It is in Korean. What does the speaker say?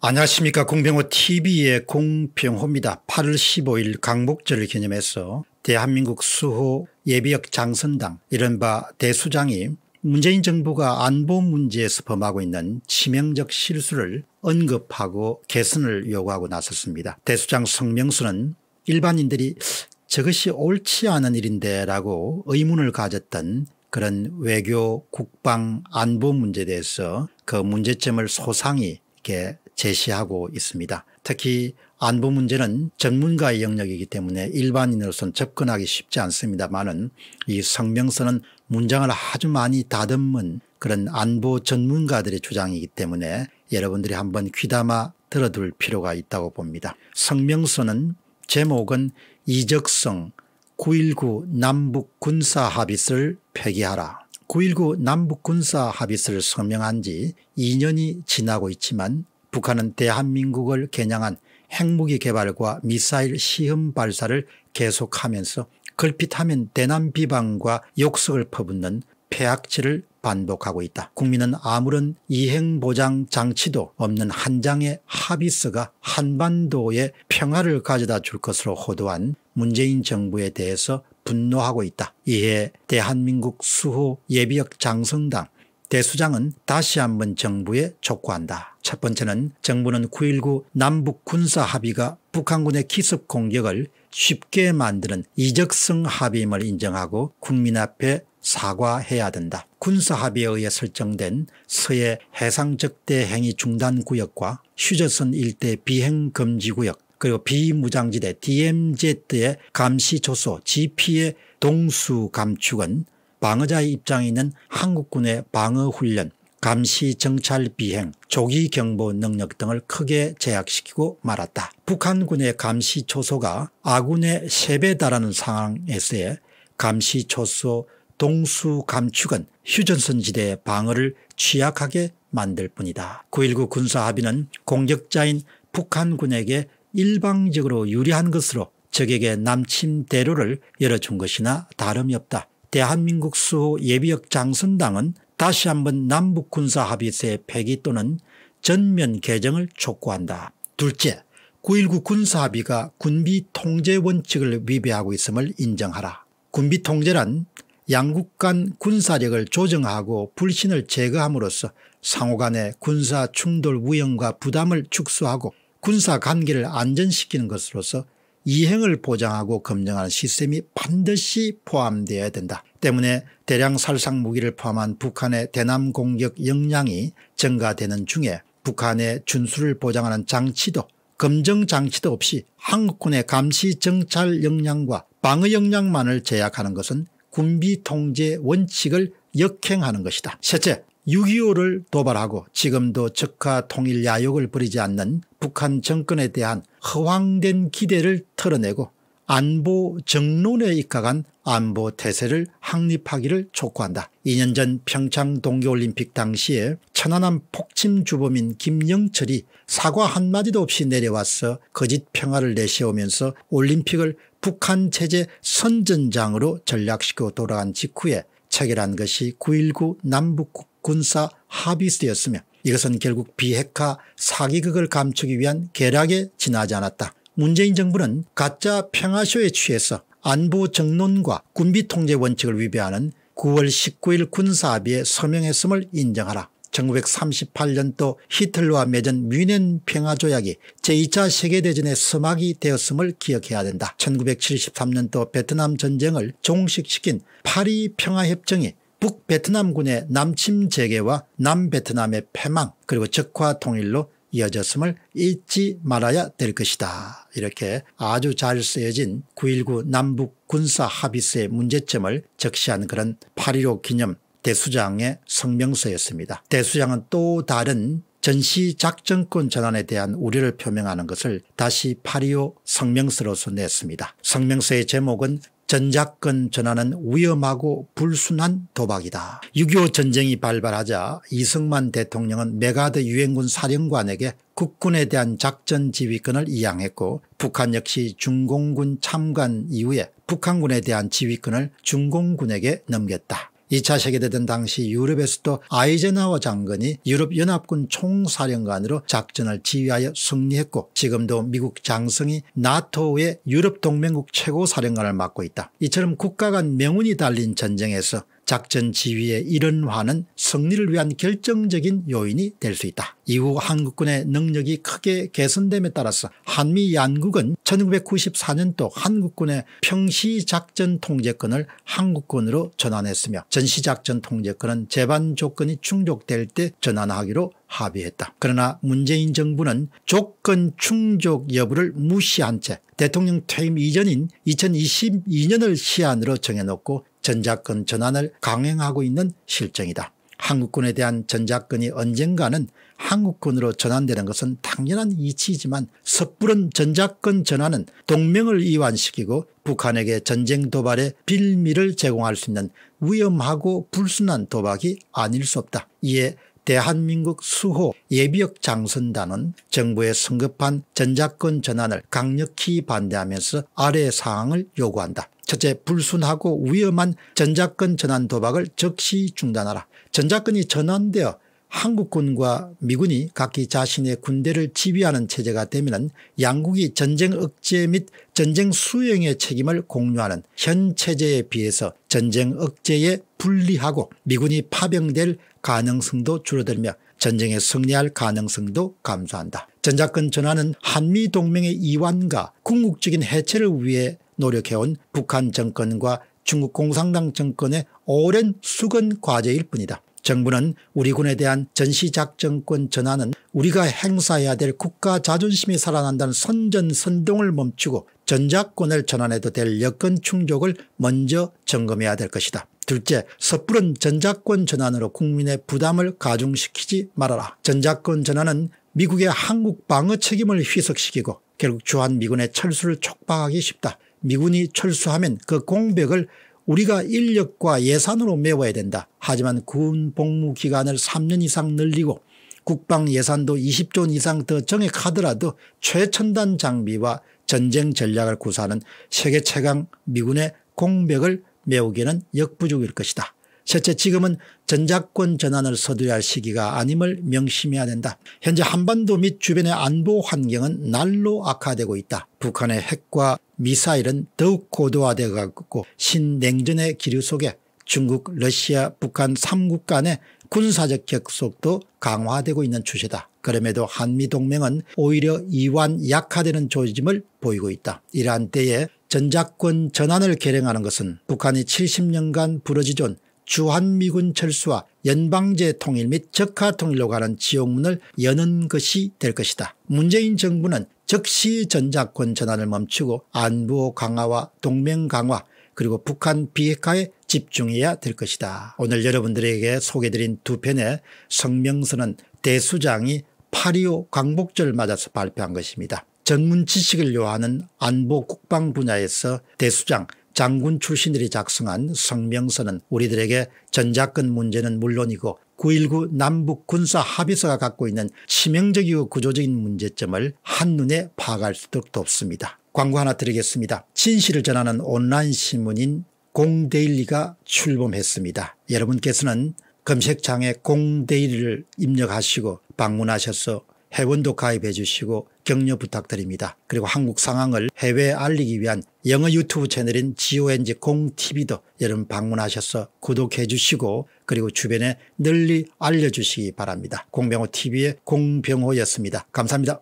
안녕하십니까 공병호 tv의 공병호입니다. 8월 15일 강목절을 기념해서 대한민국 수호 예비역 장선당 이른바 대수장이 문재인 정부가 안보 문제에서 범하고 있는 치명적 실수를 언급하고 개선을 요구하고 나섰습니다. 대수장 성명수는 일반인들이 저것이 옳지 않은 일인데 라고 의문을 가졌던 그런 외교 국방 안보 문제에 대해서 그 문제점을 소상히 이렇게 제시하고 있습니다. 특히 안보 문제는 전문가의 영역이기 때문에 일반인으로서는 접근하기 쉽지 않습니다만은 이 성명서는 문장을 아주 많이 다듬은 그런 안보 전문가들의 주장이기 때문에 여러분들이 한번 귀담아 들어둘 필요가 있다고 봅니다. 성명서는 제목은 이적성 9.19 남북 군사 합의를 서 폐기하라. 9.19 남북 군사 합의를 서 서명한 지 2년이 지나고 있지만 북한은 대한민국을 겨냥한 핵무기 개발과 미사일 시험 발사를 계속하면서 걸핏하면 대남 비방과 욕설을 퍼붓는 폐악질을 반복하고 있다. 국민은 아무런 이행보장 장치도 없는 한 장의 합의서가 한반도에 평화를 가져다 줄 것으로 호도한 문재인 정부에 대해서 분노하고 있다. 이에 대한민국 수호 예비역 장성당 대수장은 다시 한번 정부에 촉구한다. 첫 번째는 정부는 9.19 남북 군사 합의가 북한군의 기습 공격을 쉽게 만드는 이적성 합의임을 인정하고 국민 앞에 사과해야 된다. 군사합의에 의해 설정된 서해 해상적대 행위 중단 구역과 휴저선 일대 비행 금지 구역 그리고 비무장지대 DMZ의 감시 조소 GP의 동수 감축은 방어자의 입장에 있는 한국군의 방어훈련 감시 정찰 비행 조기 경보 능력 등을 크게 제약시키고 말았다. 북한군의 감시 초소가 아군의 3배 달하는 상황에서의 감시 초소 동수 감축은 휴전선 지대의 방어를 취약하게 만들 뿐이다. 9.19 군사합의는 공격자인 북한군에게 일방적으로 유리한 것으로 적에게 남침 대로를 열어준 것이나 다름이 없다. 대한민국 수호 예비역 장선당은 다시 한번 남북군사합의서의 폐기 또는 전면 개정을 촉구한다. 둘째 9.19 군사합의가 군비 통제 원칙을 위배하고 있음을 인정하라. 군비 통제란 양국 간 군사력을 조정하고 불신을 제거함으로써 상호 간의 군사 충돌 위험과 부담을 축소하고 군사 관계를 안전시키는 것으로서 이행을 보장하고 검증하는 시스템이 반드시 포함되어야 된다. 때문에 대량 살상 무기를 포함한 북한의 대남 공격 역량이 증가되는 중에 북한의 준수를 보장하는 장치도 검증 장치도 없이 한국군의 감시 정찰 역량과 방어 역량만을 제약하는 것은 군비 통제 원칙을 역행하는 것이다. 셋째 6.25를 도발하고 지금도 적화 통일 야욕을 버리지 않는 북한 정권에 대한 허황된 기대를 털어내고 안보 정론에 입각한 안보 태세를 확립하기를 촉구한다. 2년 전 평창 동계올림픽 당시에 천안함 폭침 주범인 김영철이 사과 한마디도 없이 내려와서 거짓 평화를 내세우면서 올림픽을 북한 체제 선전장으로 전략시켜 돌아간 직후에 체결한 것이 9.19 남북국 군사 합의스였으며 이것은 결국 비핵화 사기극을 감추기 위한 계략에 지나지 않았다. 문재인 정부는 가짜 평화쇼에 취해서 안보 정론과 군비 통제 원칙을 위배하는 9월 19일 군사합의에 서명했음을 인정하라. 1938년도 히틀러와 맺은 뮌헨 평화조약이 제2차 세계대전의 서막이 되었음을 기억해야 된다. 1973년도 베트남 전쟁을 종식시킨 파리 평화협정이 북베트남군의 남침 재개와 남베트남의 패망 그리고 적화 통일로 이어졌음을 잊지 말아야 될 것이다. 이렇게 아주 잘 쓰여진 9.19 남북 군사 합의서의 문제점을 적시한 그런 8.15 기념 대수장의 성명서였습니다. 대수장은 또 다른 전시작전권 전환에 대한 우려를 표명하는 것을 다시 8.25 성명서로서 냈습니다. 성명서의 제목은 전작권 전환은 위험하고 불순한 도박이다. 6.25 전쟁이 발발하자 이승만 대통령은 메가드 유엔군 사령관에게 국군에 대한 작전 지휘권을 이양했고 북한 역시 중공군 참관 이후에 북한군에 대한 지휘권을 중공군에게 넘겼다. 2차 세계대전 당시 유럽에서도 아이젠하워 장군이 유럽연합군 총사령관으로 작전을 지휘하여 승리했고 지금도 미국 장성이 나토의 유럽동맹국 최고사령관을 맡고 있다. 이처럼 국가 간 명운이 달린 전쟁에서 작전 지휘의 이른화는 승리를 위한 결정적인 요인이 될 수 있다. 이후 한국군의 능력이 크게 개선됨에 따라서 한미 양국은 1994년도 한국군의 평시작전 통제권을 한국군으로 전환했으며 전시작전 통제권은 재반 조건이 충족될 때 전환하기로 합의했다. 그러나 문재인 정부는 조건 충족 여부를 무시한 채 대통령 퇴임 이전인 2022년을 시한으로 정해놓고 전자권 전환을 강행하고 있는 실정이다. 한국군에 대한 전자권이 언젠가는 한국군으로 전환되는 것은 당연한 이치이지만 섣부른 전자권 전환은 동맹을 이완시키고 북한에게 전쟁 도발의 빌미를 제공할 수 있는 위험하고 불순한 도박이 아닐 수 없다. 이에 대한민국 수호 예비역 장선단은 정부의 성급한 전자권 전환을 강력히 반대하면서 아래 사항을 요구한다. 첫째 불순하고 위험한 전자권 전환 도박을 즉시 중단하라. 전자권이 전환되어 한국군과 미군이 각기 자신의 군대를 지휘하는 체제가 되면 양국이 전쟁 억제 및 전쟁 수행의 책임을 공유하는 현 체제에 비해서 전쟁 억제에 불리하고 미군이 파병될 가능성도 줄어들며 전쟁에 승리할 가능성도 감소한다. 전자권 전환은 한미동맹의 이완과 궁극적인 해체를 위해 노력해온 북한 정권과 중국 공산당 정권의 오랜 숙은 과제일 뿐이다. 정부는 우리 군에 대한 전시작전권 전환은 우리가 행사해야 될 국가 자존심이 살아난다는 선전선동을 멈추고 전작권을 전환해도 될 여건 충족을 먼저 점검해야 될 것이다. 둘째, 섣부른 전작권 전환으로 국민의 부담을 가중시키지 말아라. 전작권 전환은 미국의 한국 방어 책임을 휘석시키고 결국 주한미군의 철수를 촉박하기 쉽다. 미군이 철수하면 그 공백을 우리가 인력과 예산으로 메워야 된다. 하지만 군 복무 기간을 3년 이상 늘리고 국방 예산도 20조 원 이상 더 정액하더라도 최첨단 장비와 전쟁 전략을 구사하는 세계 최강 미군의 공백을 메우기는 에 역부족일 것이다. 셋째 지금은 전자권 전환을 서두야 할 시기가 아님을 명심해야 된다. 현재 한반도 및 주변의 안보 환경은 날로 악화되고 있다. 북한의 핵과 미사일은 더욱 고도화되어 갔고 신냉전의 기류 속에 중국 러시아 북한 3국 간의 군사적 격속도 강화되고 있는 추세다. 그럼에도 한미동맹은 오히려 이완 약화되는 조짐을 보이고 있다. 이러한 때에 전작권 전환을 계량하는 것은 북한이 70년간 부러지존 주한미군 철수와 연방제 통일 및적화 통일로 가는 지옥문을 여는 것이 될 것이다. 문재인 정부는 즉시 전자권 전환을 멈추고 안보 강화와 동맹 강화 그리고 북한 비핵화에 집중해야 될 것이다. 오늘 여러분들에게 소개드린 두 편의 성명서는 대수장이 8.25 광복절 맞아서 발표한 것입니다. 전문 지식을 요하는 안보 국방 분야에서 대수장 장군 출신들이 작성한 성명서는 우리들에게 전작권 문제는 물론이고 9.19 남북 군사 합의서가 갖고 있는 치명적이고 구조적인 문제점을 한눈에 파악할 수도 없습니다. 광고 하나 드리겠습니다. 진실을 전하는 온라인 신문인 공데일리가 출범했습니다. 여러분께서는 검색창에 공데일리를 입력하시고 방문하셔서 회원도 가입해 주시고 격려 부탁드립니다. 그리고 한국 상황을 해외에 알리기 위한 영어 유튜브 채널인 GONG 공TV도 여러분 방문하셔서 구독해 주시고 그리고 주변에 널리 알려주시기 바랍니다. 공병호TV의 공병호였습니다. 감사합니다.